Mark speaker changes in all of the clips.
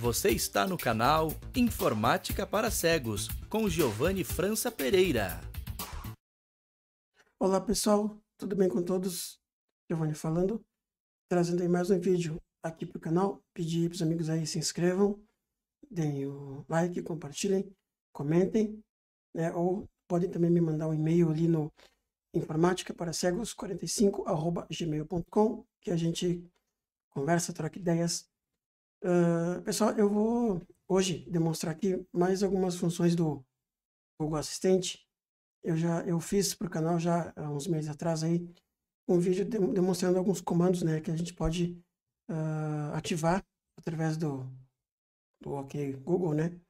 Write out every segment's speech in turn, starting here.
Speaker 1: Você está no canal Informática para Cegos, com Giovanni França Pereira.
Speaker 2: Olá pessoal, tudo bem com todos? Giovanni falando, trazendo mais um vídeo aqui para o canal. Pedi para os amigos aí se inscrevam, deem o like, compartilhem, comentem, né? ou podem também me mandar um e-mail ali no informática para cegos 45 gmail.com que a gente conversa, troca ideias Uh, pessoal, eu vou hoje demonstrar aqui mais algumas funções do Google Assistente. Eu já eu fiz para o canal já há uns meses atrás aí um vídeo de, demonstrando alguns comandos né, que a gente pode uh, ativar através do, do OK Google, né?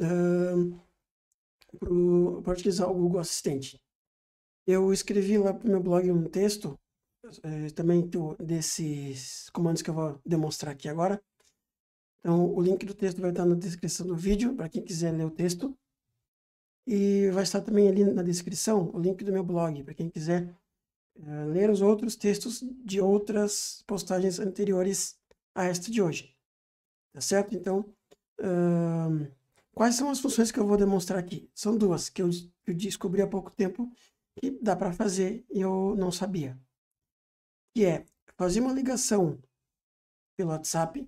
Speaker 2: Uh, para utilizar o Google Assistente. Eu escrevi lá para o meu blog um texto eh, também desses comandos que eu vou demonstrar aqui agora. Então, o link do texto vai estar na descrição do vídeo, para quem quiser ler o texto. E vai estar também ali na descrição o link do meu blog, para quem quiser eh, ler os outros textos de outras postagens anteriores a esta de hoje. Tá certo? Então, uh, quais são as funções que eu vou demonstrar aqui? São duas que eu, eu descobri há pouco tempo que dá para fazer e eu não sabia que é fazer uma ligação pelo WhatsApp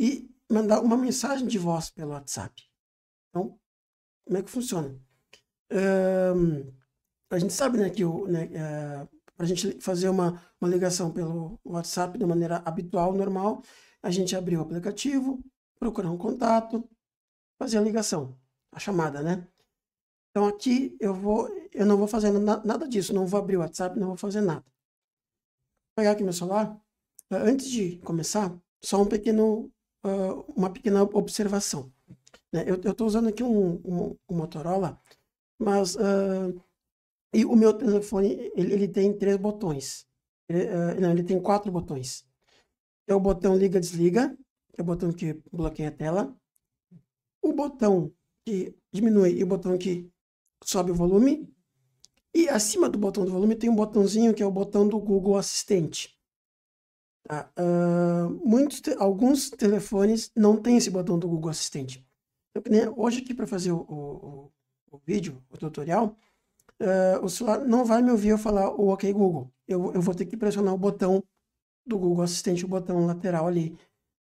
Speaker 2: e mandar uma mensagem de voz pelo WhatsApp. Então, como é que funciona? Um, a gente sabe né, que o, né, uh, é, para a gente fazer uma, uma ligação pelo WhatsApp de maneira habitual, normal, a gente abrir o aplicativo, procurar um contato, fazer a ligação, a chamada, né? Então aqui eu vou, eu não vou fazer nada disso, não vou abrir o WhatsApp, não vou fazer nada pegar aqui meu celular. Ah, antes de começar, só um pequeno, uh, uma pequena observação. Né? Eu estou usando aqui um, um, um Motorola, mas uh, e o meu telefone ele, ele tem três botões. Ele, uh, não, ele tem quatro botões. É o botão liga-desliga, que é o botão que bloqueia a tela. O botão que diminui e o botão que sobe o volume. E acima do botão do volume tem um botãozinho que é o botão do Google Assistente. Tá? Uh, muitos te alguns telefones não têm esse botão do Google Assistente. Eu, então, né, hoje aqui para fazer o, o, o, vídeo, o tutorial, uh, o celular não vai me ouvir eu falar o OK Google. Eu, eu vou ter que pressionar o botão do Google Assistente, o botão lateral ali,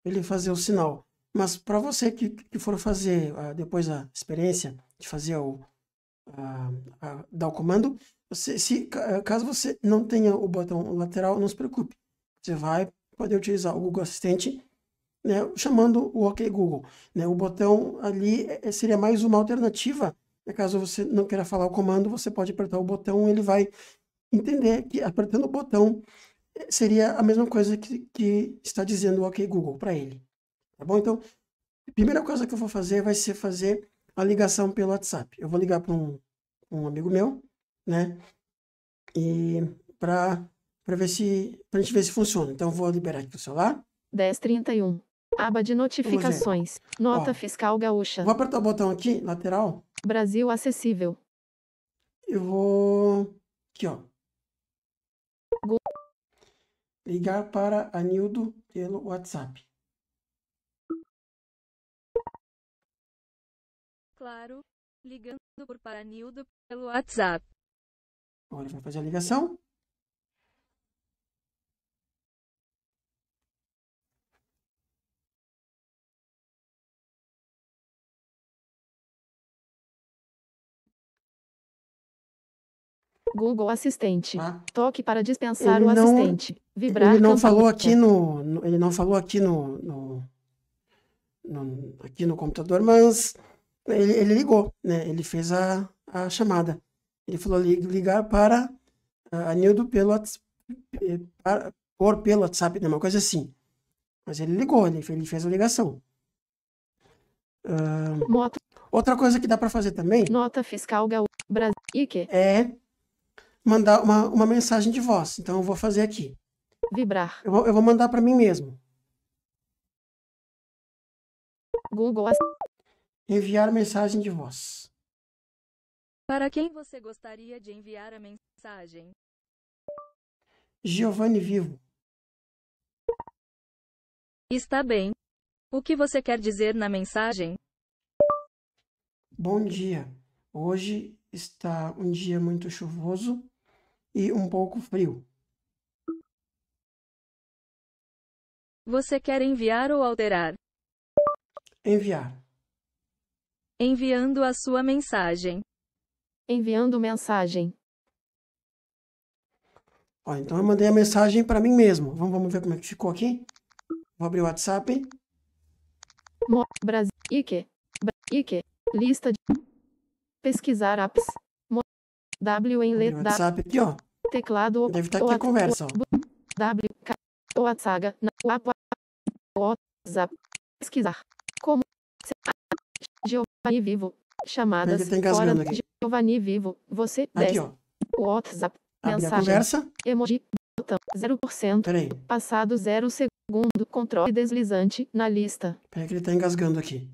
Speaker 2: ele fazer o sinal. Mas para você que, que for fazer uh, depois a experiência de fazer o, a, a dar o comando. Você, se, caso você não tenha o botão lateral, não se preocupe. Você vai poder utilizar o Google Assistente né, chamando o OK Google. Né, o botão ali é, é, seria mais uma alternativa. Né, caso você não queira falar o comando, você pode apertar o botão, ele vai entender que apertando o botão é, seria a mesma coisa que, que está dizendo o OK Google para ele. Tá bom? Então, a primeira coisa que eu vou fazer vai ser fazer a ligação pelo WhatsApp. Eu vou ligar para um, um amigo meu, né? E para para ver se a gente ver se funciona. Então vou liberar aqui o celular.
Speaker 1: 1031. Aba de notificações. Nota Ó, fiscal gaúcha. Vou apertar o botão aqui, lateral. Brasil acessível. Eu vou aqui, ó.
Speaker 2: Ligar para Anildo pelo WhatsApp.
Speaker 1: Claro, ligando por Paranildo pelo WhatsApp. Agora vai fazer a ligação. Google Assistente. Ah. Toque para dispensar ele o não, assistente. Vibrar. Ele não falou aqui
Speaker 2: no, no, ele não falou aqui no, no, no aqui no computador, mas ele, ele ligou, né? Ele fez a, a chamada. Ele falou ligar para a Nildo pelo WhatsApp, por pelo WhatsApp, né? uma coisa assim. Mas ele ligou, ele fez, ele fez a ligação. Uh, outra coisa que dá para fazer também. Nota fiscal gaúcha Brasil. É mandar uma, uma mensagem de voz. Então eu vou fazer aqui. Vibrar. Eu vou, eu vou mandar para mim mesmo.
Speaker 1: Google Enviar mensagem de voz. Para quem você gostaria de enviar a mensagem? Giovanni Vivo. Está bem. O que você quer dizer na mensagem? Bom
Speaker 2: dia. Hoje está um dia muito chuvoso e um pouco frio.
Speaker 1: Você quer enviar ou alterar? Enviar enviando a sua mensagem. Enviando mensagem.
Speaker 2: Ó, então eu mandei a mensagem para mim mesmo. Vamos, vamos ver como é que ficou aqui? Vou abrir o WhatsApp.
Speaker 1: Mo Brasil. Ike. Ike. Lista de. Pesquisar apps. Mo w em letra. WhatsApp aqui, ó. Teclado. Deve estar aqui a conversa, ó. W. K. WhatsApp. WhatsApp. Pesquisar. Como. Giovanni Vivo. Chamadas. Fora. Giovanni Vivo. Você. Aqui, ó. WhatsApp. mensagem. conversa. Emoji. Botão. 0%. Peraí. Passado 0 segundo. Controle deslizante na lista. Peraí que ele tá engasgando
Speaker 2: aqui.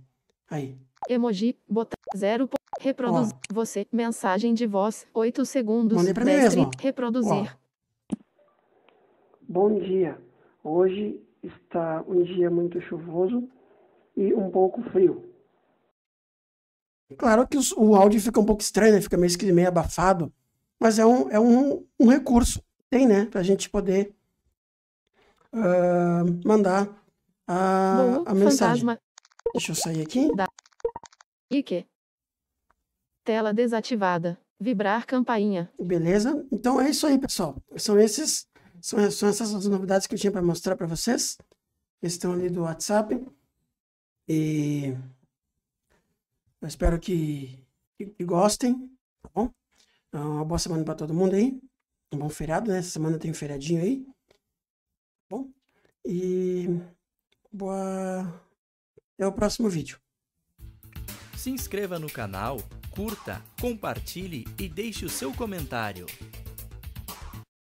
Speaker 2: Aí.
Speaker 1: Emoji. Botão. 0. Reproduzir. Ó. Você. Mensagem de voz. 8 segundos. Mandei pra mim mesmo. Reproduzir. Ó.
Speaker 2: Bom dia. Hoje está um dia muito chuvoso e um pouco frio. Claro que os, o áudio fica um pouco estranho, né? Fica meio, meio abafado. Mas é um, é um, um recurso tem, né? Pra gente poder uh, mandar a, a mensagem. Fantasma. Deixa eu sair aqui.
Speaker 1: Ike. Tela desativada. Vibrar campainha. Beleza?
Speaker 2: Então é isso aí, pessoal. São esses são, são essas as novidades que eu tinha para mostrar para vocês. Estão ali do WhatsApp. E eu espero que, que gostem, tá bom? Então, uma boa semana para todo mundo aí. Um bom feriado, né? Essa semana tem um feriadinho aí. Tá bom, e boa. Até o próximo vídeo.
Speaker 1: Se inscreva no canal, curta, compartilhe e deixe o seu comentário.